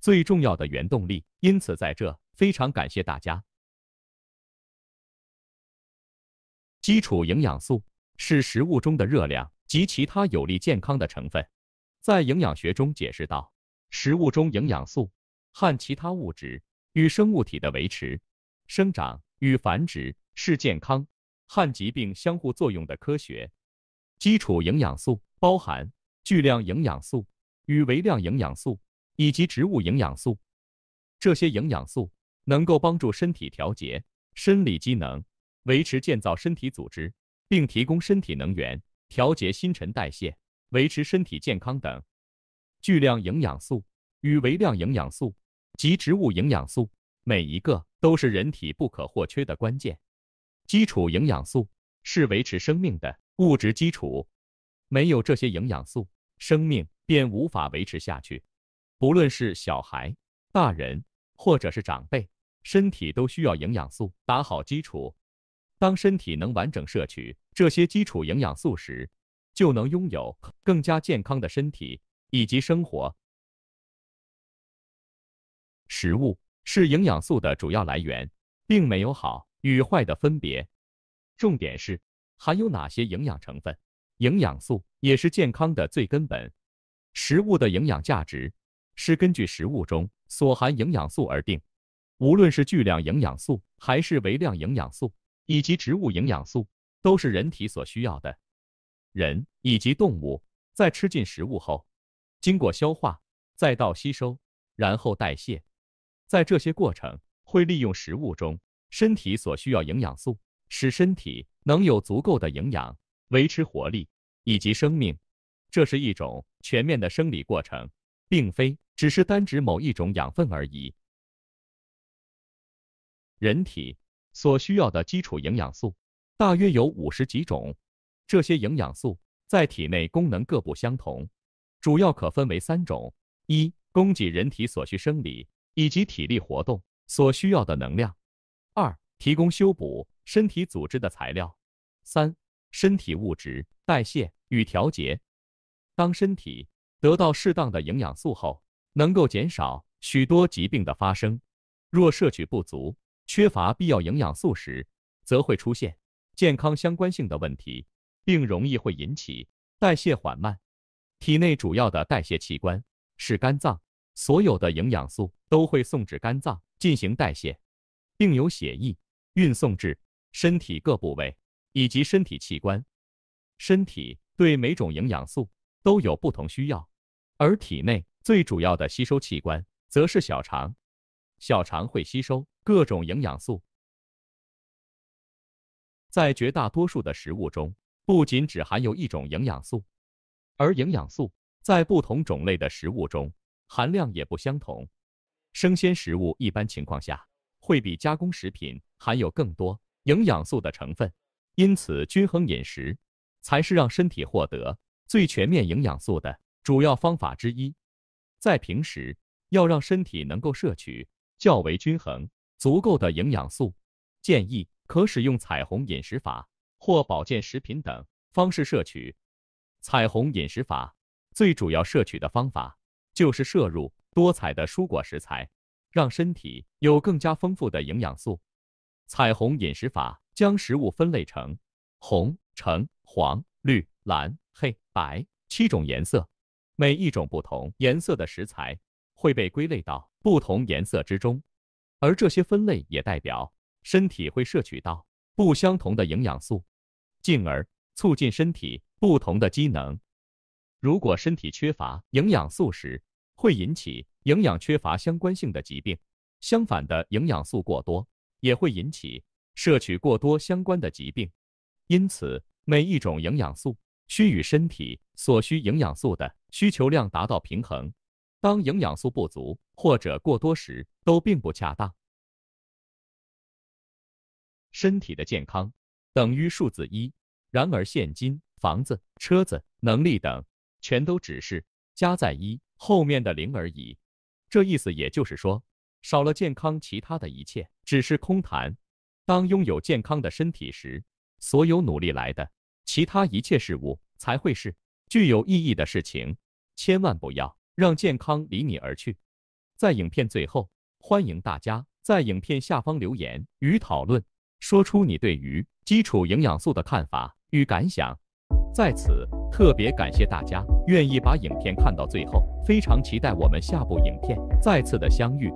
最重要的原动力，因此在这非常感谢大家。基础营养素是食物中的热量及其他有利健康的成分，在营养学中解释到，食物中营养素含其他物质与生物体的维持、生长与繁殖是健康含疾病相互作用的科学。基础营养素包含巨量营养素与微量营养素。以及植物营养素，这些营养素能够帮助身体调节生理机能，维持建造身体组织，并提供身体能源，调节新陈代谢，维持身体健康等。巨量营养素与微量营养素及植物营养素，每一个都是人体不可或缺的关键。基础营养素是维持生命的物质基础，没有这些营养素，生命便无法维持下去。不论是小孩、大人，或者是长辈，身体都需要营养素打好基础。当身体能完整摄取这些基础营养素时，就能拥有更加健康的身体以及生活。食物是营养素的主要来源，并没有好与坏的分别，重点是含有哪些营养成分。营养素也是健康的最根本。食物的营养价值。是根据食物中所含营养素而定，无论是巨量营养素还是微量营养素，以及植物营养素，都是人体所需要的。人以及动物在吃进食物后，经过消化，再到吸收，然后代谢，在这些过程会利用食物中身体所需要营养素，使身体能有足够的营养维持活力以及生命。这是一种全面的生理过程。并非只是单指某一种养分而已。人体所需要的基础营养素大约有五十几种，这些营养素在体内功能各不相同，主要可分为三种：一、供给人体所需生理以及体力活动所需要的能量；二、提供修补身体组织的材料；三、身体物质代谢与调节。当身体得到适当的营养素后，能够减少许多疾病的发生。若摄取不足、缺乏必要营养素时，则会出现健康相关性的问题，并容易会引起代谢缓慢。体内主要的代谢器官是肝脏，所有的营养素都会送至肝脏进行代谢，并由血液运送至身体各部位以及身体器官。身体对每种营养素都有不同需要。而体内最主要的吸收器官则是小肠，小肠会吸收各种营养素。在绝大多数的食物中，不仅只含有一种营养素，而营养素在不同种类的食物中含量也不相同。生鲜食物一般情况下会比加工食品含有更多营养素的成分，因此均衡饮食才是让身体获得最全面营养素的。主要方法之一，在平时要让身体能够摄取较为均衡、足够的营养素，建议可使用彩虹饮食法或保健食品等方式摄取。彩虹饮食法最主要摄取的方法就是摄入多彩的蔬果食材，让身体有更加丰富的营养素。彩虹饮食法将食物分类成红、橙、黄、绿、蓝、黑、白七种颜色。每一种不同颜色的食材会被归类到不同颜色之中，而这些分类也代表身体会摄取到不相同的营养素，进而促进身体不同的机能。如果身体缺乏营养素时，会引起营养缺乏相关性的疾病；相反的，营养素过多也会引起摄取过多相关的疾病。因此，每一种营养素。需与身体所需营养素的需求量达到平衡。当营养素不足或者过多时，都并不恰当。身体的健康等于数字一，然而现金、房子、车子、能力等，全都只是加在一后面的零而已。这意思也就是说，少了健康，其他的一切只是空谈。当拥有健康的身体时，所有努力来的。其他一切事物才会是具有意义的事情，千万不要让健康离你而去。在影片最后，欢迎大家在影片下方留言与讨论，说出你对于基础营养素的看法与感想。在此特别感谢大家愿意把影片看到最后，非常期待我们下部影片再次的相遇。